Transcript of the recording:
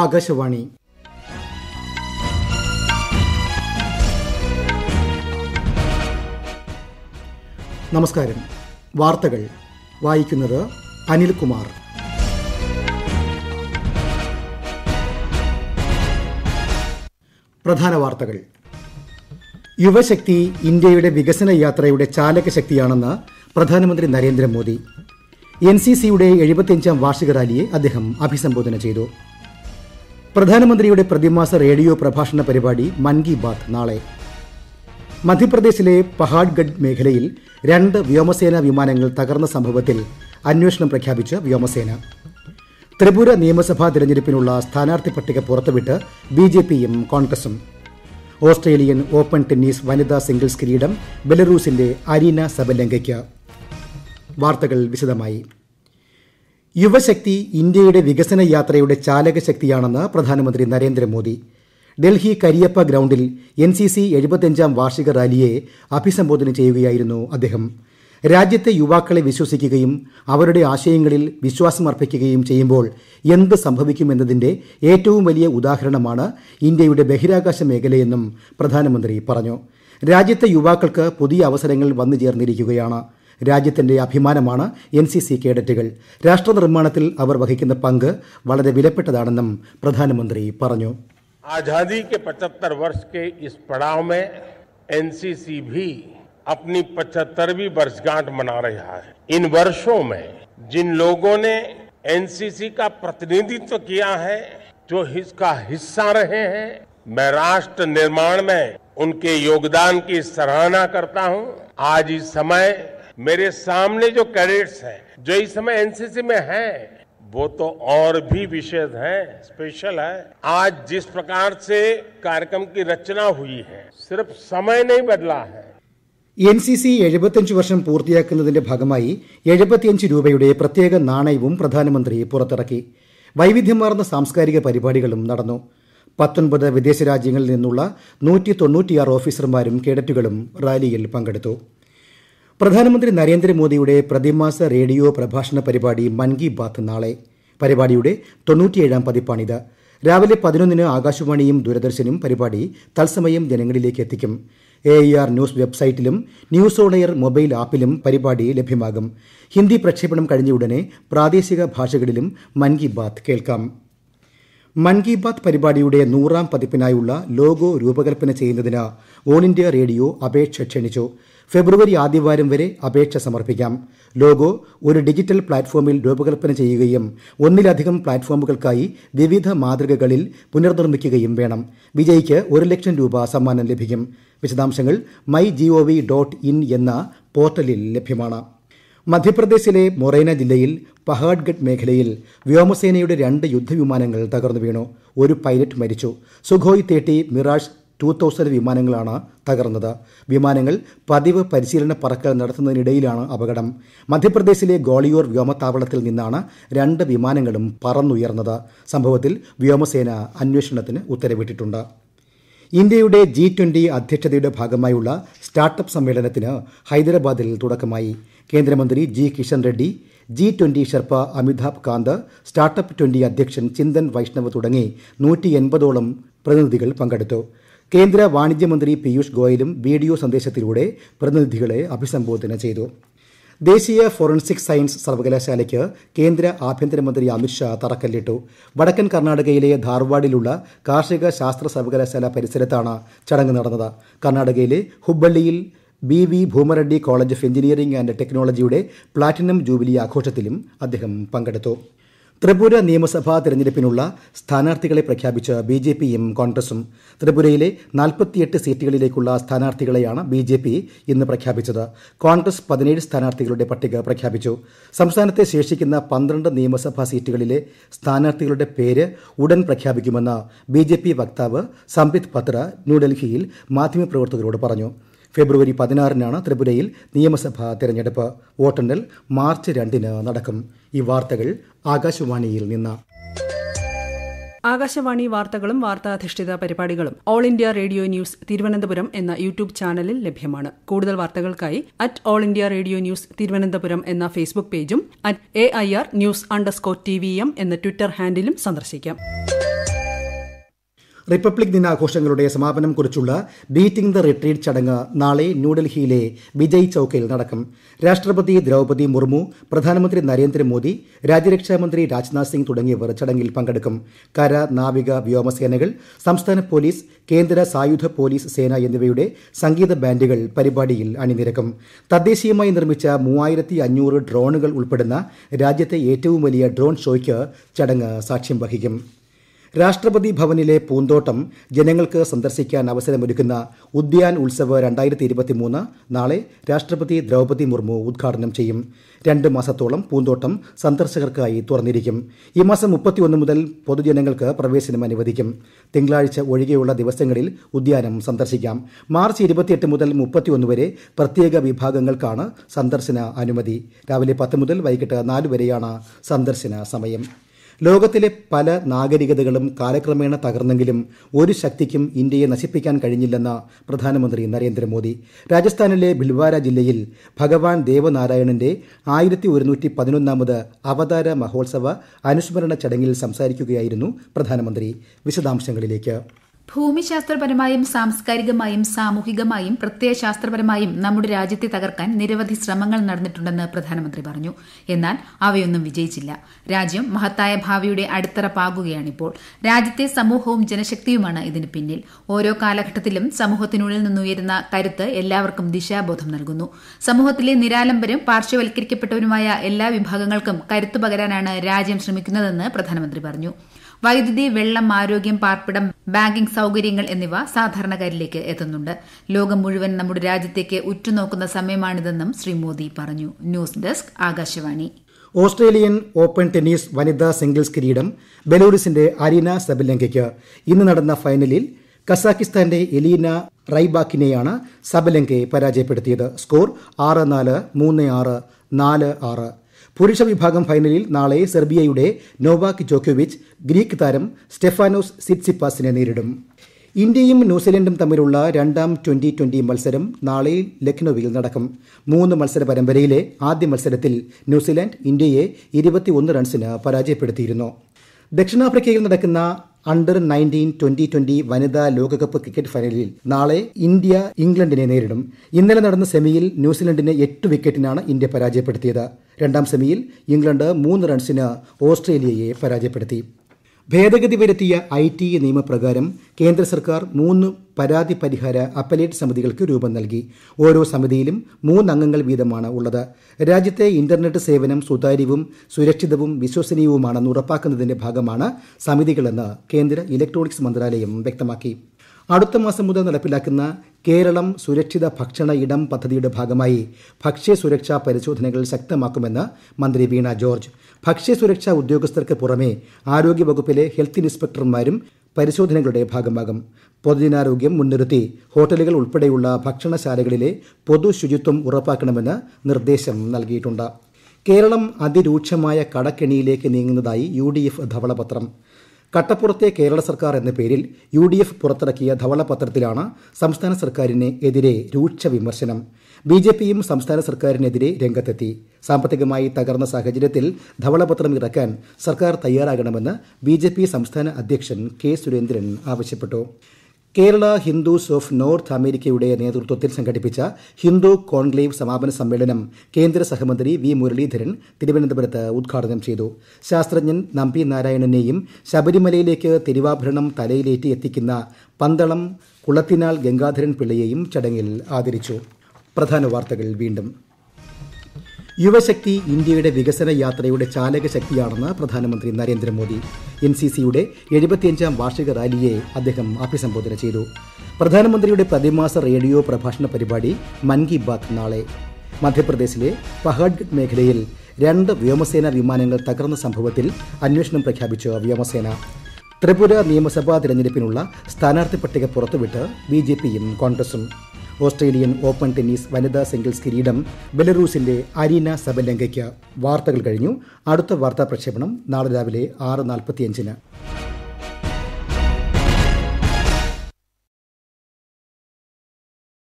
ആകാശവാണി നമസ്കാരം വാർത്തകൾ വായിക്കുന്നത് അനിൽകുമാർ പ്രധാന വാർത്തകൾ യുവശക്തി ഇന്ത്യയുടെ വികസന യാത്രയുടെ ചാലക ശക്തിയാണെന്ന് പ്രധാനമന്ത്രി നരേന്ദ്രമോദി എൻ സി സിയുടെ എഴുപത്തിയഞ്ചാം വാർഷിക റാലിയെ അദ്ദേഹം അഭിസംബോധന ചെയ്തു പ്രധാനമന്ത്രിയുടെ പ്രതിമാസ റേഡിയോ പ്രഭാഷണ പരിപാടി മൻ കി ബാത് നാളെ മധ്യപ്രദേശിലെ പഹാഡ്ഗഡ് മേഖലയിൽ രണ്ട് വ്യോമസേനാ വിമാനങ്ങൾ തകർന്ന സംഭവത്തിൽ അന്വേഷണം പ്രഖ്യാപിച്ച് വ്യോമസേന ത്രിപുര നിയമസഭാ തിരഞ്ഞെടുപ്പിനുള്ള സ്ഥാനാർത്ഥി പട്ടിക പുറത്തുവിട്ട് ബി ജെ പിയും കോൺഗ്രസും ഓസ്ട്രേലിയൻ ഓപ്പൺ ടെന്നീസ് വനിതാ സിംഗിൾസ് കിരീടം ബെലറൂസിന്റെ അരീന സബലങ്കയ്ക്ക് വാർത്തകൾ വിശദമായി യുവശക്തി ഇന്ത്യയുടെ വികസന യാത്രയുടെ ചാലകശക്തിയാണെന്ന് പ്രധാനമന്ത്രി നരേന്ദ്രമോദി ഡൽഹി കരിയപ്പ ഗ്രൌണ്ടിൽ എൻ സി സി എഴുപത്തിയഞ്ചാം വാർഷിക റാലിയെ അഭിസംബോധന ചെയ്യുകയായിരുന്നു അദ്ദേഹം രാജ്യത്തെ യുവാക്കളെ വിശ്വസിക്കുകയും അവരുടെ ആശയങ്ങളിൽ വിശ്വാസമർപ്പിക്കുകയും ചെയ്യുമ്പോൾ എന്ത് സംഭവിക്കുമെന്നതിന്റെ ഏറ്റവും വലിയ ഉദാഹരണമാണ് ഇന്ത്യയുടെ ബഹിരാകാശ മേഖലയെന്നും പ്രധാനമന്ത്രി പറഞ്ഞു രാജ്യത്തെ യുവാക്കൾക്ക് പുതിയ അവസരങ്ങൾ വന്നു ചേർന്നിരിക്കുകയാണ് രാജ്യത്തിന്റെ അഭിമാനമാണ് എൻ സി സി കേഡറ്റുകൾ രാഷ്ട്രനിർമ്മാണത്തിൽ അവർ വഹിക്കുന്ന പങ്ക് വളരെ വിലപ്പെട്ടതാണെന്നും പ്രധാനമന്ത്രി പറഞ്ഞു आजादी के पचहत्तर वर्ष के इस पड़ाव में एनसीसी भी अपनी पचहत्तरवीं वर्षगांठ मना रहा है इन वर्षों में जिन लोगों ने एनसीसी का प्रतिनिधित्व किया है जो इसका हिस्सा रहे हैं मैं राष्ट्र निर्माण में उनके योगदान की सराहना करता हूं आज इस समय मेरे सामने जो कैडेट्स हैं जो इस समय एनसीसी में हैं वो तो और भी विशेष है स्पेशल है आज जिस प्रकार से कार्यक्रम की रचना हुई है सिर्फ समय नहीं बदला है എൻ സി സി എഴുപത്തിയഞ്ച് വർഷം പൂർത്തിയാക്കുന്നതിന്റെ ഭാഗമായി എഴുപത്തിയഞ്ച് രൂപയുടെ പ്രത്യേക നാണയവും പ്രധാനമന്ത്രി പുറത്തിറക്കി വൈവിധ്യമാർന്ന സാംസ്കാരിക പരിപാടികളും നടന്നു പത്തൊൻപത് വിദേശ രാജ്യങ്ങളിൽ നിന്നുള്ള നൂറ്റി തൊണ്ണൂറ്റിയാറ് ഓഫീസർമാരും കേഡറ്റുകളും റാലിയിൽ പങ്കെടുത്തു പ്രധാനമന്ത്രി നരേന്ദ്രമോദിയുടെ പ്രതിമാസ റേഡിയോ പ്രഭാഷണ പരിപാടി മൻ കി ബാത്ത് നാളെ പരിപാടിയുടെ തൊണ്ണൂറ്റിയേഴാം പതിപ്പാണിത് രാവിലെ പതിനൊന്നിന് ആകാശവാണിയും ദൂരദർശനും പരിപാടി തത്സമയം ജനങ്ങളിലേക്ക് എത്തിക്കും എ ആർ ന്യൂസ് വെബ്സൈറ്റിലും ന്യൂസ് ഓൺ എയർ മൊബൈൽ ആപ്പിലും പരിപാടി ലഭ്യമാകും ഹിന്ദി പ്രക്ഷേപണം കഴിഞ്ഞ ഉടനെ പ്രാദേശിക ഭാഷകളിലും മൻ കി ബാത്ത് കേൾക്കാം മൻ കി ബാത് പരിപാടിയുടെ നൂറാം പതിപ്പിനായുള്ള ലോഗോ രൂപകൽപ്പന ചെയ്യുന്നതിന് ഓൾ ഇന്ത്യ റേഡിയോ അപേക്ഷ ക്ഷണിച്ചു ഫെബ്രുവരി ആദ്യവാരം വരെ അപേക്ഷ സമർപ്പിക്കാം ലോഗോ ഒരു ഡിജിറ്റൽ പ്ലാറ്റ്ഫോമിൽ രൂപകൽപ്പന ചെയ്യുകയും ഒന്നിലധികം പ്ലാറ്റ്ഫോമുകൾക്കായി വിവിധ മാതൃകകളിൽ പുനർനിർമ്മിക്കുകയും വേണം വിജയിക്ക് ഒരു ലക്ഷം രൂപ സമ്മാനം ലഭിക്കും വിശദാംശങ്ങൾ മൈ ഡോട്ട് ഇൻ എന്ന പോർട്ടലിൽ ലഭ്യമാണ് മധ്യപ്രദേശിലെ മൊറേന ജില്ലയിൽ പഹാഡ്ഗഡ് മേഖലയിൽ വ്യോമസേനയുടെ രണ്ട് യുദ്ധവിമാനങ്ങൾ തകർന്നു വീണു ഒരു പൈലറ്റ് മരിച്ചു സുഖോയ് തേട്ടി മിറാഷ് ടു തൗസൻഡ് വിമാനങ്ങളാണ് തകർന്നത് വിമാനങ്ങൾ പതിവ് പരിശീലന പറക്കൽ നടത്തുന്നതിനിടയിലാണ് അപകടം മധ്യപ്രദേശിലെ ഗോളിയോർ വ്യോമത്താവളത്തിൽ നിന്നാണ് രണ്ട് വിമാനങ്ങളും പറന്നുയർന്നത് സംഭവത്തിൽ വ്യോമസേന അന്വേഷണത്തിന് ഉത്തരവിട്ടിട്ടുണ്ട് ഇന്ത്യയുടെ ജി ട്വന്റി അധ്യക്ഷതയുടെ ഭാഗമായുള്ള സ്റ്റാർട്ടപ്പ് സമ്മേളനത്തിന് ഹൈദരാബാദിൽ തുടക്കമായി കേന്ദ്രമന്ത്രി G Kishan Reddy G twenty sherpa Amitabh Kant startup twenty അധ്യക്ഷൻ ചിന്തൻ വൈഷ്ണവ് തുടങ്ങി നൂറ്റി എൺപതോളം പ്രതിനിധികൾ പങ്കെടുത്തു കേന്ദ്ര വാണിജ്യമന്ത്രി പീയൂഷ് ഗോയലും വീഡിയോ സന്ദേശത്തിലൂടെ പ്രതിനിധികളെ അഭിസംബോധന ചെയ്തു ദേശീയ ഫോറൻസിക് സയൻസ് സർവകലാശാലയ്ക്ക് കേന്ദ്ര ആഭ്യന്തരമന്ത്രി അമിത്ഷാ തറക്കല്ലിട്ടു വടക്കൻ കർണാടകയിലെ ധാർവാഡിലുള്ള കാർഷിക ശാസ്ത്ര സർവകലാശാല പരിസരത്താണ് ചടങ്ങ് നടന്നത് കർണാടകയിലെ ഹുബ്ബള്ളിയിൽ B V Bhoomaraddi college of engineering and ടെക്നോളജിയുടെ പ്ലാറ്റിനം ജൂബിലി ആഘോഷത്തിലും അദ്ദേഹം പങ്കെടുത്തു ത്രിപുര നിയമസഭാ തെരഞ്ഞെടുപ്പിനുള്ള സ്ഥാനാർത്ഥികളെ പ്രഖ്യാപിച്ച ബി ജെ പിയും കോൺഗ്രസും ത്രിപുരയിലെ നാൽപ്പത്തിയെട്ട് സീറ്റുകളിലേക്കുള്ള സ്ഥാനാർത്ഥികളെയാണ് ബി ജെ പി ഇന്ന് പ്രഖ്യാപിച്ചത് കോൺഗ്രസ് പതിനേഴ് സ്ഥാനാർത്ഥികളുടെ പട്ടിക പ്രഖ്യാപിച്ചു സംസ്ഥാനത്തെ ശേഷിക്കുന്ന പന്ത്രണ്ട് നിയമസഭാ സീറ്റുകളിലെ സ്ഥാനാർത്ഥികളുടെ പേര് ഉടൻ പ്രഖ്യാപിക്കുമെന്ന് ബി ജെ പി വക്താവ് സംബിത് പത്ര ന്യൂഡൽഹിയിൽ മാധ്യമപ്രവർത്തകരോട് പറഞ്ഞു ഫെബ്രുവരി പതിനാറിനാണ് ത്രിപുരയിൽ നിയമസഭാ തെരഞ്ഞെടുപ്പ് വോട്ടെണ്ണൽ മാർച്ച് രണ്ടിന് നടക്കും ഈ വാർത്തകൾ ആകാശവാണിയിൽ നിന്ന് ആകാശവാണി വാർത്തകളും വാർത്താധിഷ്ഠിത പരിപാടികളും all India radio news Thiruvananthapuram എന്ന യൂട്യൂബ് ചാനലിൽ ലഭ്യമാണ് കൂടുതൽ വാർത്തകൾക്കായി at all India radio news Thiruvananthapuram എന്ന ഫേസ്ബുക്ക് പേജും at A I R news underscore T V M എന്ന ട്വിറ്റർ ഹാൻഡിലും സന്ദർശിക്കാം റിപ്പബ്ലിക് ദിനാഘോഷങ്ങളുടെ സമാപനം കുറിച്ചുള്ള ബീറ്റിംഗ് ദ റിട്രീറ്റ് ചടങ്ങ് നാളെ ന്യൂഡൽഹിയിലെ വിജയ് ചൌക്കയിൽ നടക്കും രാഷ്ട്രപതി ദ്രൌപദി മുർമു പ്രധാനമന്ത്രി നരേന്ദ്രമോദി രാജ്യരക്ഷാമന്ത്രി രാജ്നാഥ് സിംഗ് തുടങ്ങിയവർ ചടങ്ങിൽ പങ്കെടുക്കും കര നാവിക വ്യോമസേനകൾ സംസ്ഥാന പോലീസ് കേന്ദ്ര സായുധ പോലീസ് സേന എന്നിവയുടെ സംഗീത ബാൻഡുകൾ പരിപാടിയിൽ അണിനിരക്കും തദ്ദേശീയമായി നിർമ്മിച്ച മൂവായിരത്തി അഞ്ഞൂറ് ഡ്രോണുകൾ ഉൾപ്പെടുന്ന രാജ്യത്തെ ഏറ്റവും വലിയ ഡ്രോൺ ഷോയ്ക്ക് ചടങ്ങ് സാക്ഷ്യം വഹിക്കും രാഷ്ട്രപതി ഭവനിലെ പൂന്തോട്ടം ജനങ്ങൾക്ക് സന്ദർശിക്കാൻ അവസരമൊരുക്കുന്ന ഉദ്യാൻ ഉത്സവ് നാളെ രാഷ്ട്രപതി ദ്രൌപതി മുർമു ഉദ്ഘാടനം ചെയ്യും രണ്ട് മാസത്തോളം പൂന്തോട്ടം സന്ദർശകർക്കായി തുറന്നിരിക്കും ഈ മാസം മുപ്പത്തിയൊന്ന് മുതൽ പൊതുജനങ്ങൾക്ക് പ്രവേശനം അനുവദിക്കും തിങ്കളാഴ്ച ഒഴികെയുള്ള ദിവസങ്ങളിൽ ഉദ്യാനം സന്ദർശിക്കാം മാർച്ച് ഇരുപത്തിയെട്ട് മുതൽ മുപ്പത്തിയൊന്ന് വരെ പ്രത്യേക വിഭാഗങ്ങൾക്കാണ് സന്ദർശന അനുമതി രാവിലെ പത്ത് മുതൽ വൈകിട്ട് നാല് വരെയാണ് സന്ദർശന സമയം ലോകത്തിലെ പല നാഗരികതകളും കാലക്രമേണ തകർന്നെങ്കിലും ഒരു ശക്തിക്കും ഇന്ത്യയെ നശിപ്പിക്കാൻ കഴിഞ്ഞില്ലെന്ന് പ്രധാനമന്ത്രി നരേന്ദ്രമോദി രാജസ്ഥാനിലെ ഭിൽവാര ജില്ലയിൽ ഭഗവാൻ ദേവനാരായണന്റെ ആയിരത്തി ഒരുന്നൂറ്റി പതിനൊന്നാമത് അവതാര മഹോത്സവ അനുസ്മരണ ചടങ്ങിൽ സംസാരിക്കുകയായിരുന്നു പ്രധാനമന്ത്രി വിശദാംശങ്ങളിലേക്ക് ഭൂമിശാസ്ത്രപരമായും സാംസ്കാരികമായും സാമൂഹികമായും പ്രത്യയശാസ്ത്രപരമായും നമ്മുടെ രാജ്യത്തെ തകർക്കാൻ നിരവധി ശ്രമങ്ങൾ നടന്നിട്ടുണ്ടെന്ന് പ്രധാനമന്ത്രി പറഞ്ഞു എന്നാൽ അവയൊന്നും വിജയിച്ചില്ല രാജ്യം മഹത്തായ ഭാവിയുടെ അടിത്തറ പാകുകയാണിപ്പോൾ രാജ്യത്തെ സമൂഹവും ജനശക്തിയുമാണ് ഇതിന് പിന്നിൽ ഓരോ കാലഘട്ടത്തിലും സമൂഹത്തിനുള്ളിൽ നിന്നുയരുന്ന കരുത്ത് എല്ലാവർക്കും ദിശാബോധം നൽകുന്നു സമൂഹത്തിലെ നിരാലംബരും പാർശ്വവൽക്കരിക്കപ്പെട്ടവരുമായ എല്ലാ വിഭാഗങ്ങൾക്കും കരുത്തു പകരാനാണ് രാജ്യം ശ്രമിക്കുന്നതെന്ന് പ്രധാനമന്ത്രി പറഞ്ഞു വൈദ്യുതി വെള്ളം ആരോഗ്യം പാർപ്പിടം ബാങ്കിംഗ് സൌകര്യങ്ങൾ എന്നിവ സാധാരണക്കാരിലേക്ക് എത്തുന്നുണ്ട് ലോകം മുഴുവൻ നമ്മുടെ രാജ്യത്തേക്ക് ഉറ്റുനോക്കുന്ന സമയമാണിതെന്നും ശ്രീ മോദി പറഞ്ഞു news desk Akashvani Australian open tennis വനിതാ സിംഗിൾസ് കിരീടം ബലൂറിസിന്റെ അരീന സബലങ്കയ്ക്ക് ഇന്ന് നടന്ന ഫൈനലിൽ കസാക്കിസ്ഥാന്റെ എലീന റൈബാക്കിനെയാണ് സബലങ്കയെ പരാജയപ്പെടുത്തിയത് സ്കോർ ആറ് നാല് മൂന്ന് ആറ് നാല് ആറ് പുരുഷ വിഭാഗം ഫൈനലിൽ നാളെ സെർബിയയുടെ നോവാക് ജോക്കോവിച്ച് ഗ്രീക്ക് താരം സ്റ്റെഫാനോസ് സിറ്റ്സിപ്പാസിനെ നേരിടും ഇന്ത്യയും ന്യൂസിലൻഡും തമ്മിലുള്ള രണ്ടാം ട്വന്റി ട്വന്റി മത്സരം നാളെ ലഖ്നൌവിൽ നടക്കും മൂന്ന് മത്സര പരമ്പരയിലെ ആദ്യ മത്സരത്തിൽ ന്യൂസിലാൻഡ് ഇന്ത്യയെ ഇരുപത്തിയൊന്ന് റൺസിന് പരാജയപ്പെടുത്തിയിരുന്നു ദക്ഷിണാഫ്രിക്കയിൽ നടക്കുന്ന അണ്ടർ നയൻറ്റീൻ ട്വന്റി ട്വന്റി വനിതാ ലോകകപ്പ് ക്രിക്കറ്റ് ഫൈനലിൽ നാളെ ഇന്ത്യ ഇംഗ്ലണ്ടിനെ നേരിടും ഇന്നലെ നടന്ന സെമിയിൽ ന്യൂസിലൻഡിനെ എട്ട് വിക്കറ്റിനാണ് ഇന്ത്യ പരാജയപ്പെടുത്തിയത് രണ്ടാം സെമിയിൽ ഇംഗ്ലണ്ട് മൂന്ന് റൺസിന് ഓസ്ട്രേലിയയെ പരാജയപ്പെടുത്തി ഭേദഗതി വരുത്തിയ ഐ ടി ഇ നിയമപ്രകാരം കേന്ദ്ര സർക്കാർ മൂന്ന് പരാതി പരിഹാര അപ്പലേറ്റ് സമിതികൾക്ക് രൂപം നൽകി ഓരോ സമിതിയിലും മൂന്നംഗങ്ങൾ വീതമാണ് ഉള്ളത് രാജ്യത്തെ ഇന്റർനെറ്റ് സേവനം സുതാര്യവും സുരക്ഷിതവും വിശ്വസനീയവുമാണെന്ന് ഉറപ്പാക്കുന്നതിന്റെ ഭാഗമാണ് സമിതികളെന്ന് കേന്ദ്ര ഇലക്ട്രോണിക്സ് മന്ത്രാലയം വ്യക്തമാക്കി അടുത്ത മാസം മുതൽ നടപ്പിലാക്കുന്ന കേരളം സുരക്ഷിത ഭക്ഷണ ഇടം പദ്ധതിയുടെ ഭാഗമായി ഭക്ഷ്യ സുരക്ഷാ പരിശോധനകൾ ശക്തമാക്കുമെന്ന് മന്ത്രി വീണ ജോർജ് ഭക്ഷ്യസുരക്ഷാ ഉദ്യോഗസ്ഥർക്ക് പുറമെ ആരോഗ്യവകുപ്പിലെ ഹെൽത്ത് ഇൻസ്പെക്ടർമാരും പരിശോധനകളുടെ ഭാഗമാകും പൊതുജനാരോഗ്യം മുൻനിർത്തി ഹോട്ടലുകൾ ഉൾപ്പെടെയുള്ള ഭക്ഷണശാലകളിലെ പൊതു ശുചിത്വം ഉറപ്പാക്കണമെന്ന് നിർദ്ദേശം നൽകിയിട്ടുണ്ട് കേരളം അതിരൂക്ഷമായ കടക്കെണിയിലേക്ക് നീങ്ങുന്നതായി യു ഡി എഫ് ധവളപത്രം കട്ടപ്പുറത്തെ കേരള സർക്കാർ എന്ന പേരിൽ യു ഡി എഫ് പുറത്തിറക്കിയ ധവളപത്രത്തിലാണ് സംസ്ഥാന സർക്കാരിനെതിരെ രൂക്ഷ വിമർശനം ബി ജെ പിയും സംസ്ഥാന സർക്കാരിനെതിരെ രംഗത്തെത്തി സാമ്പത്തികമായി തകർന്ന സാഹചര്യത്തിൽ ധവളപത്രം ഇറക്കാൻ സർക്കാർ തയ്യാറാകണമെന്ന് ബി ജെ പി സംസ്ഥാന അധ്യക്ഷൻ കെ സുരേന്ദ്രൻ ആവശ്യപ്പെട്ടു കേരള ഹിന്ദുസ് ഓഫ് നോർത്ത് അമേരിക്കയുടെ നേതൃത്വത്തിൽ സംഘടിപ്പിച്ച ഹിന്ദു കോൺക്ലേവ് സമാപന സമ്മേളനം കേന്ദ്ര സഹമന്ത്രി വി മുരളീധരൻ തിരുവനന്തപുരത്ത് ഉദ്ഘാടനം ചെയ്തു ശാസ്ത്രജ്ഞൻ നമ്പി നാരായണനെയും ശബരിമലയിലേക്ക് തിരുവാഭരണം തലയിലേറ്റി എത്തിക്കുന്ന പന്തളം കുളത്തിനാൽ ഗംഗാധരൻ പിള്ളയെയും ചടങ്ങിൽ ആദരിച്ചു പ്രധാന വാർത്തകൾ വീണ്ടും യുവശക്തി ഇന്ത്യയുടെ വികസന യാത്രയുടെ ചാലക ശക്തിയാണെന്ന് പ്രധാനമന്ത്രി നരേന്ദ്രമോദി എൻ സി സിയുടെ എഴുപത്തിയഞ്ചാം വാർഷിക റാലിയെ അദ്ദേഹം അഭിസംബോധന ചെയ്തു പ്രധാനമന്ത്രിയുടെ പ്രതിമാസ റേഡിയോ പ്രഭാഷണ പരിപാടി മൻ കി ബാത് നാളെ മധ്യപ്രദേശിലെ പഹാഡ്ഗഡ് മേഖലയിൽ രണ്ട് വ്യോമസേന വിമാനങ്ങൾ തകർന്ന സംഭവത്തിൽ അന്വേഷണം പ്രഖ്യാപിച്ചു വ്യോമസേന ത്രിപുര നിയമസഭാ തിരഞ്ഞെടുപ്പിനുള്ള സ്ഥാനാർത്ഥി പട്ടിക പുറത്തുവിട്ട് ബി കോൺഗ്രസും ഓസ്ട്രേലിയൻ ഓപ്പൺ ടെന്നീസ് വനിതാ സിംഗിൾസ് കിരീടം ബെലറൂസിന്റെ അരീന സബലങ്കയ്ക്ക് വാർത്തകൾ കഴിഞ്ഞു അടുത്ത വാർത്താ പ്രക്ഷേപണം നാളെ രാവിലെ ആറ് നാൽപ്പത്തിയഞ്ചിന്